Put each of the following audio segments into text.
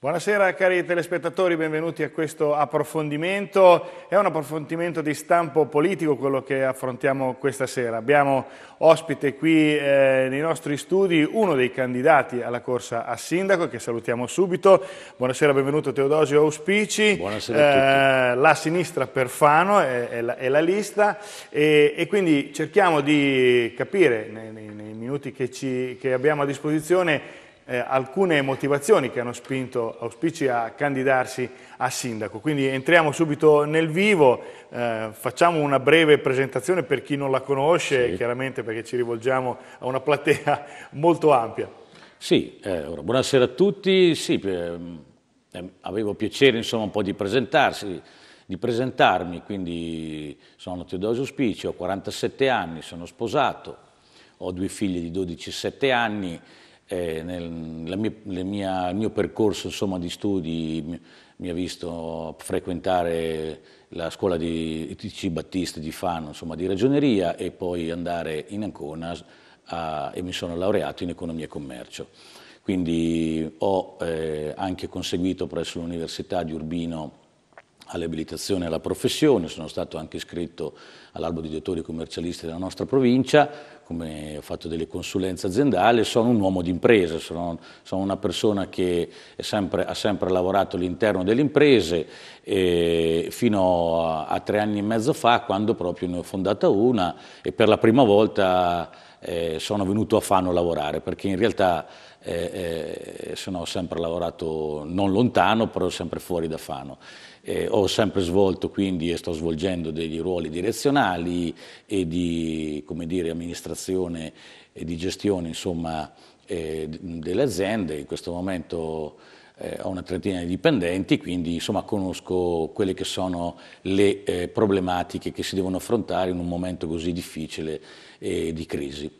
Buonasera cari telespettatori, benvenuti a questo approfondimento. È un approfondimento di stampo politico quello che affrontiamo questa sera. Abbiamo ospite qui eh, nei nostri studi uno dei candidati alla corsa a sindaco che salutiamo subito. Buonasera, benvenuto Teodosio Auspici. Buonasera eh, la sinistra Perfano è, è, la, è la, lista e, e, quindi cerchiamo di capire nei, nei, nei minuti che, ci, che abbiamo a disposizione eh, alcune motivazioni che hanno spinto Auspici a candidarsi a sindaco. Quindi entriamo subito nel vivo, eh, facciamo una breve presentazione per chi non la conosce, sì. chiaramente perché ci rivolgiamo a una platea molto ampia. Sì, eh, buonasera a tutti, sì, eh, eh, avevo piacere insomma, un po' di presentarsi di presentarmi, quindi sono Teodosio Spici, ho 47 anni, sono sposato, ho due figlie di 12 e 7 anni eh, nel mia, mia, mio percorso insomma, di studi mi, mi, ha visto frequentare la scuola di TC Battisti di Fano, insomma, di ragioneria e poi andare in Ancona a, e mi sono laureato in economia e commercio. Quindi ho eh, anche conseguito presso l'Università di Urbino all'abilitazione alla professione, sono stato anche iscritto all'albo di dottori commercialisti della nostra provincia, come ho fatto delle consulenze aziendali, sono un uomo d'impresa, sono, sono, una persona che sempre, ha sempre lavorato all'interno delle imprese eh, fino a, a, tre anni e mezzo fa quando proprio ne ho fondata una e per la prima volta eh, sono venuto a Fano a lavorare perché in realtà eh, eh sono sempre lavorato non lontano però sempre fuori da Fano. Eh, ho sempre svolto quindi e sto svolgendo dei ruoli direzionali e di dire, amministrazione e di gestione insomma, eh, delle aziende. In questo momento eh, ho una trentina di dipendenti, quindi insomma, conosco quelle che sono le eh, problematiche che si devono affrontare in un momento così difficile e di crisi.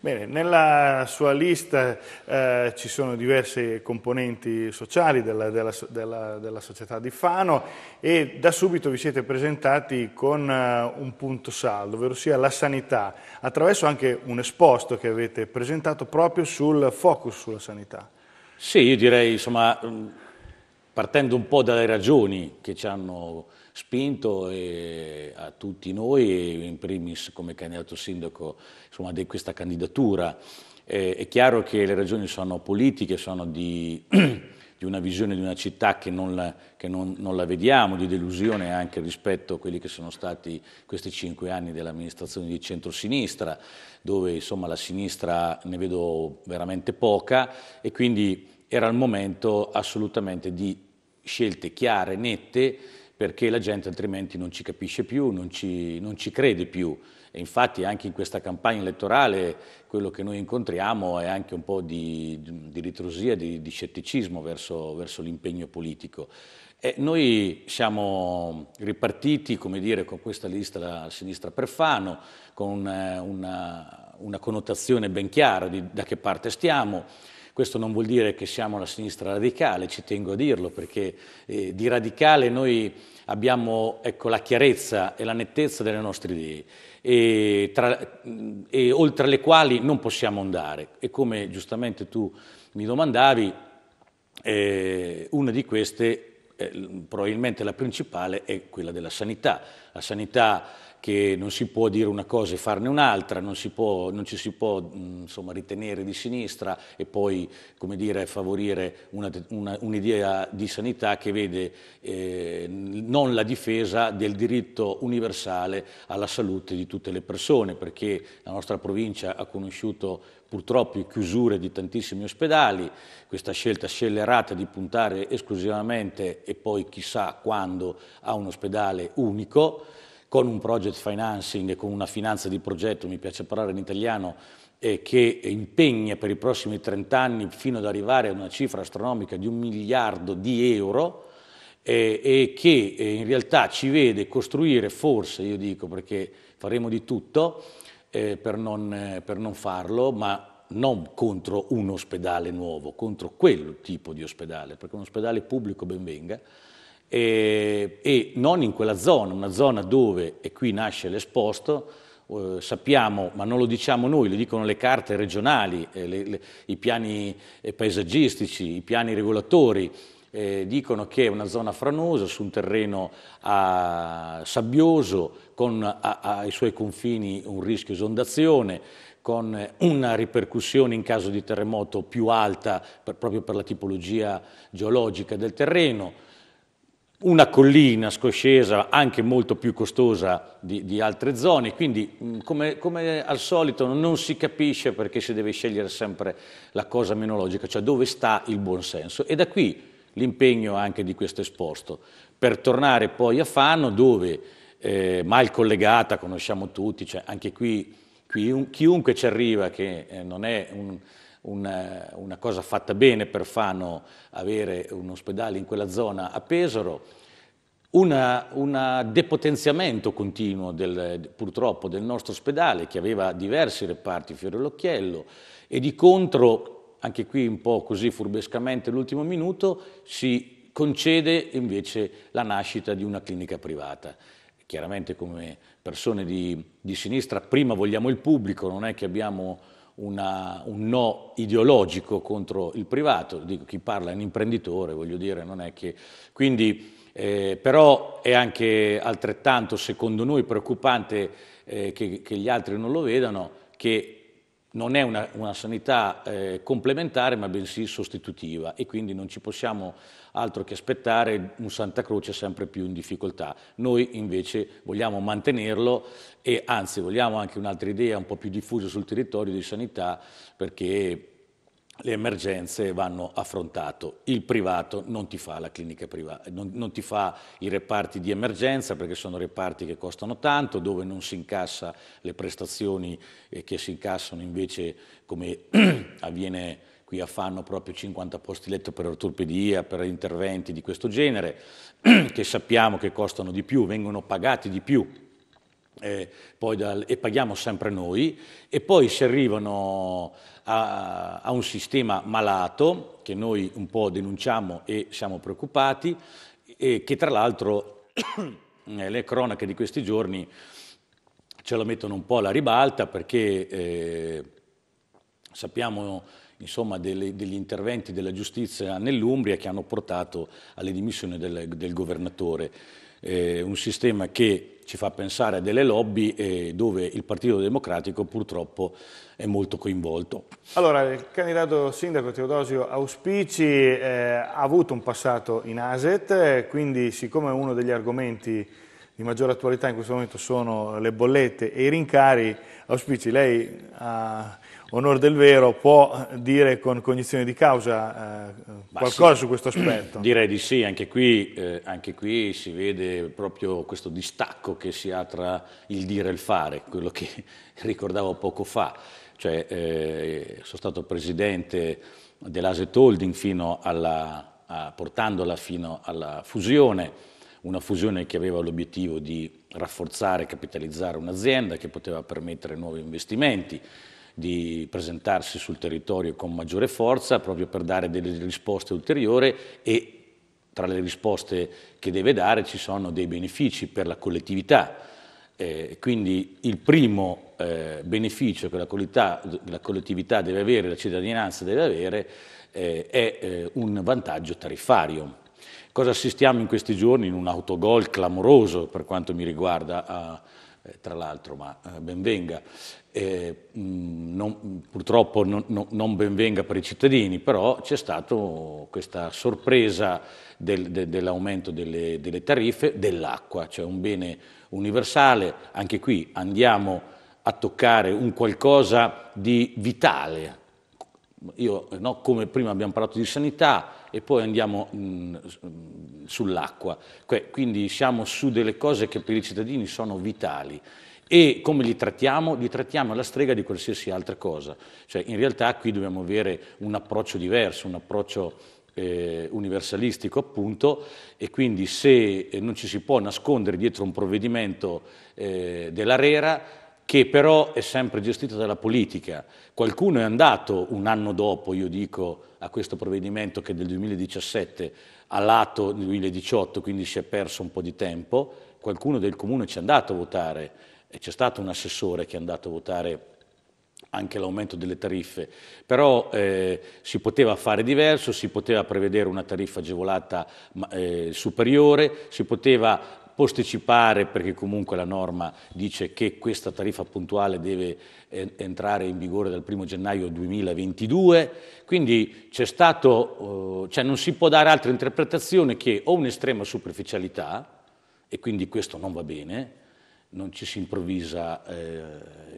Bene, nella sua lista eh, ci sono diverse componenti sociali della, della, della, della, società di Fano e da subito vi siete presentati con uh, un punto saldo, ovvero sia la sanità, attraverso anche un esposto che avete presentato proprio sul focus sulla sanità. Sì, io direi insomma partendo un po' dalle ragioni che ci hanno spinto e a tutti noi, in primis come candidato sindaco insomma, di questa candidatura. Eh, è chiaro che le ragioni sono politiche, sono di, di una visione di una città che, non la, che non, non la, vediamo, di delusione anche rispetto a quelli che sono stati questi cinque anni dell'amministrazione di centrosinistra, dove insomma, la sinistra ne vedo veramente poca e quindi era il momento assolutamente di scelte chiare, nette, perché la gente altrimenti non ci capisce più, non ci, non ci crede più. E infatti anche in questa campagna elettorale quello che noi incontriamo è anche un po' di, di ritrosia, di, di, scetticismo verso, verso l'impegno politico. E noi siamo ripartiti, come dire, con questa lista a sinistra per Fano, con eh, una, una connotazione ben chiara di da che parte stiamo, questo non vuol dire che siamo la sinistra radicale, ci tengo a dirlo, perché eh, di radicale noi abbiamo ecco, la chiarezza e la nettezza delle nostre idee, e, tra, e oltre le quali non possiamo andare. E come giustamente tu mi domandavi, eh, una di queste, eh, probabilmente la principale, è quella della sanità. La sanità che non si può dire una cosa e farne un'altra, non, può, non ci si può mm, insomma, ritenere di sinistra e poi dire, favorire un'idea di sanità che vede eh, non la difesa del diritto universale alla salute di tutte le persone, perché la nostra provincia ha conosciuto purtroppo chiusure di tantissimi ospedali, questa scelta scellerata di puntare esclusivamente e poi chissà quando a un ospedale unico, con un project financing con una finanza di progetto, mi piace parlare in italiano, eh, che impegna per i prossimi 30 anni fino ad arrivare a una cifra astronomica di un miliardo di euro eh, e che eh, in realtà ci vede costruire forse, io dico perché faremo di tutto eh, per non, eh, per non farlo, ma non contro un ospedale nuovo, contro quel tipo di ospedale, perché un ospedale pubblico ben venga, e, e, non in quella zona, una zona dove, e qui nasce l'esposto, eh, sappiamo, ma non lo diciamo noi, lo dicono le carte regionali, eh, le, le, i piani eh, paesaggistici, i piani regolatori, eh, dicono che è una zona franosa su un terreno ah, sabbioso con a, ai suoi confini un rischio esondazione, con una ripercussione in caso di terremoto più alta per, proprio per la tipologia geologica del terreno una collina scoscesa anche molto più costosa di, di altre zone, quindi mm, come, come, al solito non si capisce perché si deve scegliere sempre la cosa meno logica, cioè dove sta il buonsenso. E da qui l'impegno anche di questo esposto, per tornare poi a Fano dove, eh, mal collegata, conosciamo tutti, cioè anche qui, chiunque ci arriva che eh, non è un una, eh, una cosa fatta bene per Fano avere un ospedale in quella zona a Pesaro, un depotenziamento continuo del, purtroppo del nostro ospedale che aveva diversi reparti fiore all'occhiello e di contro, anche qui un po' così furbescamente l'ultimo minuto, si concede invece la nascita di una clinica privata. Chiaramente come persone di, di sinistra prima vogliamo il pubblico, non è che abbiamo una, un no ideologico contro il privato, dico chi parla è un imprenditore, voglio dire, non è che... Quindi, eh, però è anche altrettanto, secondo noi, preoccupante eh, che, che gli altri non lo vedano, che non è una, una sanità eh, complementare ma bensì sostitutiva e quindi non ci possiamo altro che aspettare un Santa Croce sempre più in difficoltà. Noi invece vogliamo mantenerlo e anzi vogliamo anche un'altra idea un po' più diffusa sul territorio di sanità perché le emergenze vanno affrontate. Il privato non ti fa la clinica privata, non, non, ti fa i reparti di emergenza perché sono reparti che costano tanto, dove non si incassa le prestazioni che si incassano invece come avviene qui a Fanno proprio 50 posti letto per ortopedia, per interventi di questo genere, che sappiamo che costano di più, vengono pagati di più eh, dal, e paghiamo sempre noi, e poi si arrivano a, a, un sistema malato, che noi un po' denunciamo e siamo preoccupati, e che tra l'altro eh, le cronache di questi giorni ce lo mettono un po' alla ribalta perché eh, sappiamo insomma, delle, degli interventi della giustizia nell'Umbria che hanno portato alle dimissioni del, del governatore. Eh, un sistema che ci fa pensare a delle lobby eh, dove il Partito Democratico purtroppo è molto coinvolto. Allora, il candidato sindaco Teodosio Auspici eh, ha avuto un passato in ASET, quindi siccome uno degli argomenti di maggiore attualità in questo momento sono le bollette e i rincari, Auspici, lei ha onore del vero, può dire con cognizione di causa eh, qualcosa sì. su questo aspetto? Direi di sì, anche qui, eh, anche qui, si vede proprio questo distacco che si ha tra il dire e il fare, quello che ricordavo poco fa. Cioè, eh, sono stato presidente dell'Aset Holding fino alla, a, portandola fino alla fusione, una fusione che aveva l'obiettivo di rafforzare e capitalizzare un'azienda che poteva permettere nuovi investimenti di presentarsi sul territorio con maggiore forza proprio per dare delle risposte ulteriori e tra le risposte che deve dare ci sono dei benefici per la collettività. Eh, quindi il primo eh, beneficio che la, la, collettività deve avere, la cittadinanza deve avere, eh, è eh, un vantaggio tariffario. Cosa assistiamo in questi giorni in un autogol clamoroso per quanto mi riguarda a, eh, tra l'altro, ma eh, benvenga. Eh, non, purtroppo non, no, non benvenga per i cittadini, però c'è stata questa sorpresa del, de, dell'aumento delle, delle tariffe dell'acqua, cioè un bene universale. Anche qui andiamo a toccare un qualcosa di vitale io, no, come prima abbiamo parlato di sanità e poi andiamo mm, sull'acqua, quindi siamo su delle cose che per i cittadini sono vitali e come li trattiamo? Li trattiamo alla strega di qualsiasi altra cosa, cioè in realtà qui dobbiamo avere un approccio diverso, un approccio eh, universalistico appunto e quindi se eh, non ci si può nascondere dietro un provvedimento eh, della che però è sempre gestita dalla politica. Qualcuno è andato un anno dopo, io dico, a questo provvedimento che è del 2017 a lato del 2018, quindi si è perso un po' di tempo, qualcuno del comune ci è andato a votare, c'è stato un assessore che è andato a votare anche l'aumento delle tariffe, però eh, si poteva fare diverso, si poteva prevedere una tariffa agevolata eh, superiore, si poteva posticipare perché comunque la norma dice che questa tariffa puntuale deve eh, entrare in vigore dal 1 gennaio 2022, quindi c'è stato, eh, cioè non si può dare altra interpretazione che o un'estrema superficialità, e quindi questo non va bene, non ci si improvvisa eh,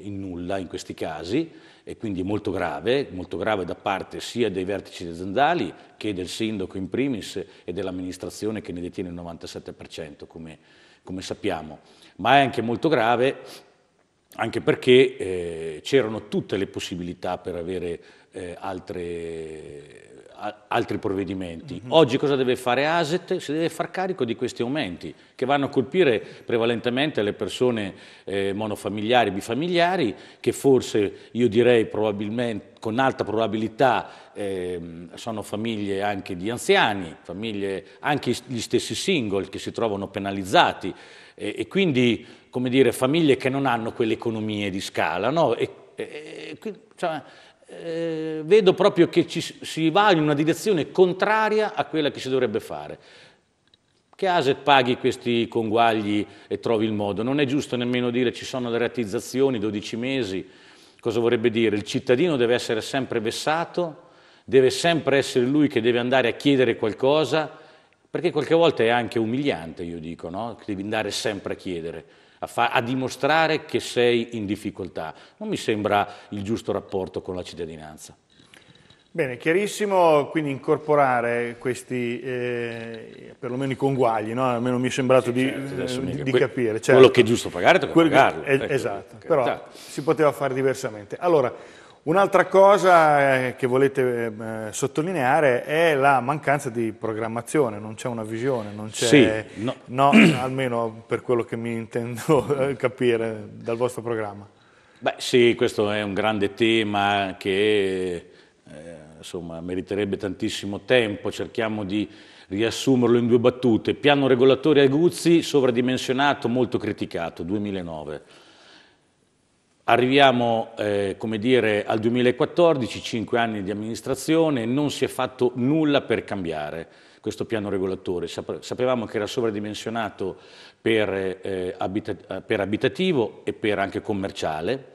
in nulla in questi casi, e quindi molto grave, molto grave da parte sia dei vertici aziendali che del sindaco in primis e dell'amministrazione che ne detiene il 97% come, come sappiamo, ma è anche molto grave anche perché eh, c'erano tutte le possibilità per avere eh, altre altri provvedimenti. Mhm. Oggi cosa deve fare Aset? Si deve far carico di questi aumenti che vanno a colpire prevalentemente le persone eh, monofamiliari, bifamiliari, che forse io direi probabilmente con alta probabilità eh, sono famiglie anche di anziani, famiglie anche gli stessi single che si trovano penalizzati eh, e quindi come dire, famiglie che non hanno quelle economie di scala. No? E, e, e, cioè, eh, vedo proprio che ci, si va in una direzione contraria a quella che si dovrebbe fare. Che ASET paghi questi conguagli e trovi il modo. Non è giusto nemmeno dire ci sono le reattizzazioni, 12 mesi. Cosa vorrebbe dire? Il cittadino deve essere sempre vessato, deve sempre essere lui che deve andare a chiedere qualcosa, perché qualche volta è anche umiliante, io dico, no? devi andare sempre a chiedere a, fa- a, dimostrare che sei in difficoltà. Non mi sembra il giusto rapporto con la cittadinanza. Bene, chiarissimo, quindi incorporare questi, eh, perlomeno i conguagli, no? almeno mi è sembrato sì, di, certo, di, eh, di que- capire. Certo. Quello che è giusto pagare, è pagarlo. Che, è, ecco, esatto, ecco, però esatto. si poteva fare diversamente. Allora, Un'altra cosa eh, che volete eh, sottolineare è la mancanza di programmazione, non c'è una visione, non c'è, sì, no. no almeno per quello che mi intendo eh, capire dal vostro programma. Beh sì, questo è un grande tema che eh, insomma, meriterebbe tantissimo tempo, cerchiamo di riassumerlo in due battute. Piano regolatore Aguzzi, sovradimensionato, molto criticato, 2009. Arriviamo eh, dire, al 2014, 5 anni di amministrazione, non si è fatto nulla per cambiare questo piano regolatore. Sapevamo che era sovradimensionato per, eh, abita per abitativo e per anche commerciale.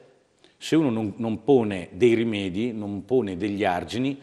Se uno non, non pone dei rimedi, non pone degli argini,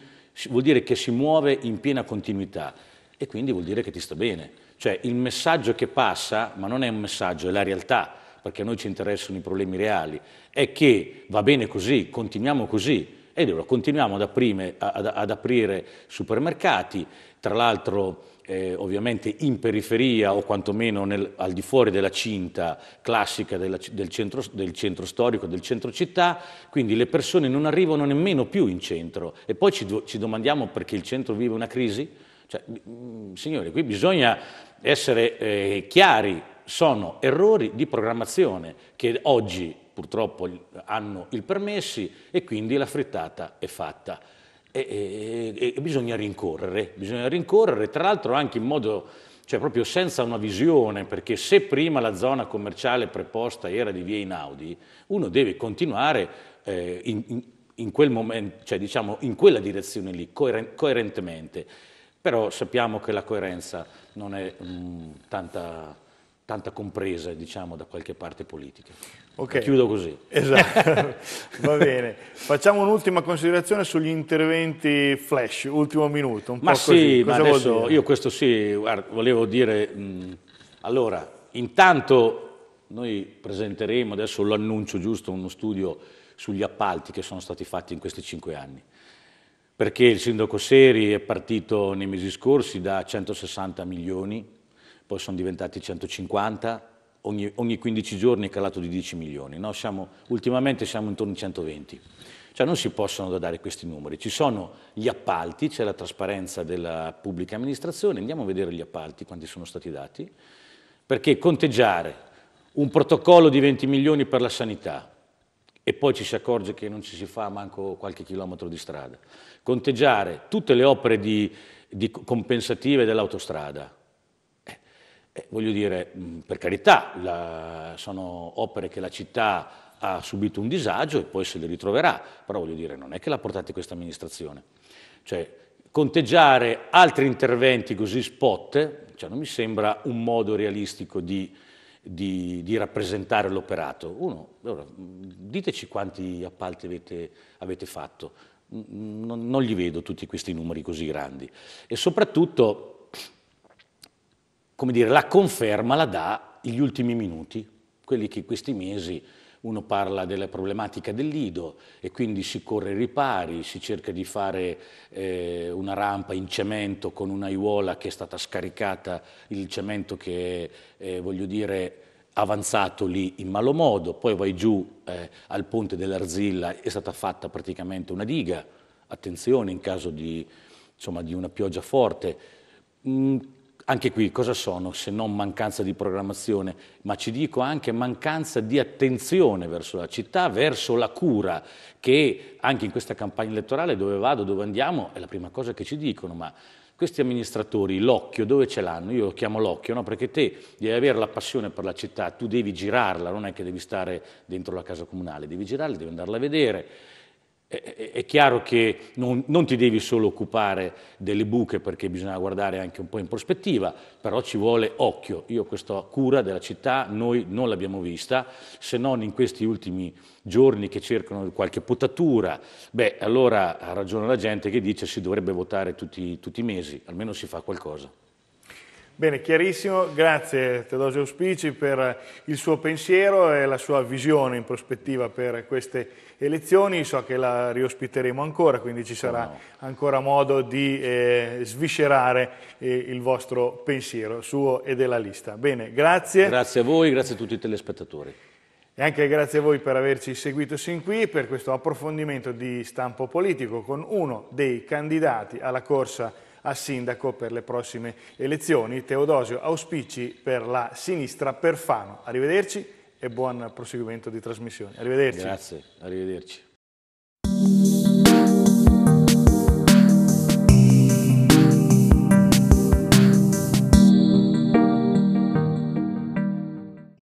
vuol dire che si muove in piena continuità e quindi vuol dire che ti sta bene. Cioè il messaggio che passa, ma non è un messaggio, è la realtà perché a noi ci interessano i problemi reali, è che va bene così, continuiamo così, e allora continuiamo ad, aprime, ad, ad aprire supermercati, tra l'altro... Eh, ovviamente in periferia o quantomeno nel, al di fuori della cinta classica della, del, centro, del, centro, storico, del centro città, quindi le persone non arrivano nemmeno più in centro e poi ci, ci domandiamo perché il centro vive una crisi? Cioè, mh, signori, qui bisogna essere eh, chiari sono errori di programmazione che oggi purtroppo hanno il permessi e quindi la frittata è fatta. E, e, e bisogna rincorrere, bisogna rincorrere, tra l'altro anche in modo, cioè proprio senza una visione, perché se prima la zona commerciale preposta era di via Inaudi, uno deve continuare eh, in, in, quel momento, cioè diciamo in quella direzione lì, coeren coerentemente. Però sappiamo che la coerenza non è mh, mm, tanta tanta compresa, diciamo, da qualche parte politica. Okay. Chiudo così. Esatto, va bene. Facciamo un'ultima considerazione sugli interventi flash, ultimo minuto, un ma po' sì, così. ma adesso io questo sì, guarda, volevo dire, mh, allora, intanto noi presenteremo, adesso lo annuncio giusto, uno studio sugli appalti che sono stati fatti in questi cinque anni perché il sindaco Seri è partito nei mesi scorsi da 160 milioni poi sono diventati 150, ogni, ogni 15 giorni è calato di 10 milioni, no? siamo, ultimamente siamo intorno ai 120. Cioè non si possono dare questi numeri, ci sono gli appalti, c'è la trasparenza della pubblica amministrazione, andiamo a vedere gli appalti, quanti sono stati dati, perché conteggiare un protocollo di 20 milioni per la sanità e poi ci si accorge che non ci si fa manco qualche chilometro di strada, conteggiare tutte le opere di, di compensative dell'autostrada, eh, voglio dire, per carità, la, sono opere che la città ha subito un disagio e poi se le ritroverà, però voglio dire, non è che l'ha portata questa amministrazione. Cioè, conteggiare altri interventi così spot cioè, non mi sembra un modo realistico di, di, di rappresentare l'operato. Uno, allora, diteci quanti appalti avete, avete fatto, non, non li vedo tutti questi numeri così grandi. E soprattutto come dire, la conferma la dà gli ultimi minuti, quelli che in questi mesi uno parla della problematica del lido e quindi si corre ai ripari, si cerca di fare eh, una rampa in cemento con un'aiuola che è stata scaricata, il cemento che è, eh, voglio dire, avanzato lì in malo modo, poi vai giù eh, al ponte dell'Arzilla, è stata fatta praticamente una diga, attenzione in caso di, insomma, di una pioggia forte. Mm anche qui cosa sono se non mancanza di programmazione, ma ci dico anche mancanza di attenzione verso la città, verso la cura, che anche in questa campagna elettorale dove vado, dove andiamo, è la prima cosa che ci dicono, ma questi amministratori l'occhio dove ce l'hanno? Io lo chiamo l'occhio, no? perché te devi avere la passione per la città, tu devi girarla, non è che devi stare dentro la casa comunale, devi girarla, devi andarla a vedere è chiaro che non, non, ti devi solo occupare delle buche perché bisogna guardare anche un po' in prospettiva, però ci vuole occhio. Io questa cura della città noi non l'abbiamo vista, se non in questi ultimi giorni che cercano qualche potatura. Beh, allora ha ragione la gente che dice si dovrebbe votare tutti, tutti i mesi, almeno si fa qualcosa. Bene, chiarissimo, grazie Teodosio Spici per il suo pensiero e la sua visione in prospettiva per queste elezioni. So che la riospiteremo ancora, quindi ci sarà ancora modo di eh, sviscerare eh, il vostro pensiero suo e della lista. Bene, grazie. Grazie a voi, grazie a tutti i telespettatori. E anche grazie a voi per averci seguito sin qui per questo approfondimento di stampo politico con uno dei candidati alla corsa a sindaco per le prossime elezioni. Teodosio Auspici per la sinistra Perfano. Arrivederci e buon proseguimento di trasmissione. Arrivederci. Grazie, arrivederci.